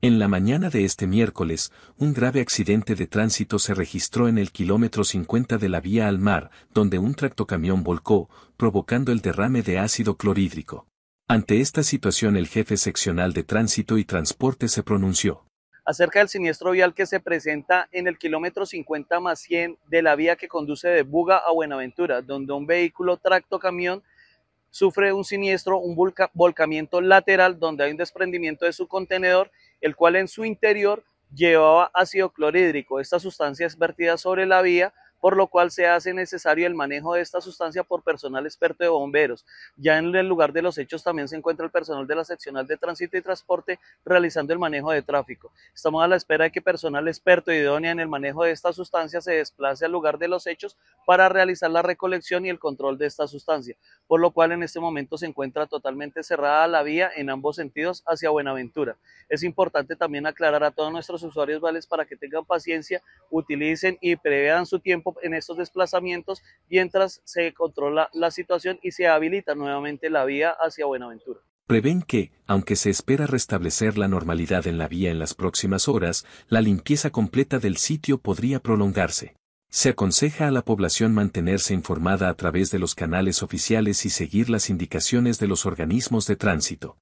En la mañana de este miércoles, un grave accidente de tránsito se registró en el kilómetro 50 de la vía al mar, donde un tractocamión volcó, provocando el derrame de ácido clorhídrico. Ante esta situación el jefe seccional de tránsito y transporte se pronunció. Acerca del siniestro vial que se presenta en el kilómetro 50 más 100 de la vía que conduce de Buga a Buenaventura, donde un vehículo tractocamión sufre un siniestro, un volcamiento lateral donde hay un desprendimiento de su contenedor, el cual en su interior llevaba ácido clorhídrico. Esta sustancia es vertida sobre la vía por lo cual se hace necesario el manejo de esta sustancia por personal experto de bomberos. Ya en el lugar de los hechos también se encuentra el personal de la seccional de tránsito y transporte realizando el manejo de tráfico. Estamos a la espera de que personal experto y idónea en el manejo de esta sustancia se desplace al lugar de los hechos para realizar la recolección y el control de esta sustancia, por lo cual en este momento se encuentra totalmente cerrada la vía en ambos sentidos hacia Buenaventura. Es importante también aclarar a todos nuestros usuarios vales para que tengan paciencia, utilicen y prevean su tiempo en estos desplazamientos mientras se controla la situación y se habilita nuevamente la vía hacia Buenaventura. Prevén que, aunque se espera restablecer la normalidad en la vía en las próximas horas, la limpieza completa del sitio podría prolongarse. Se aconseja a la población mantenerse informada a través de los canales oficiales y seguir las indicaciones de los organismos de tránsito.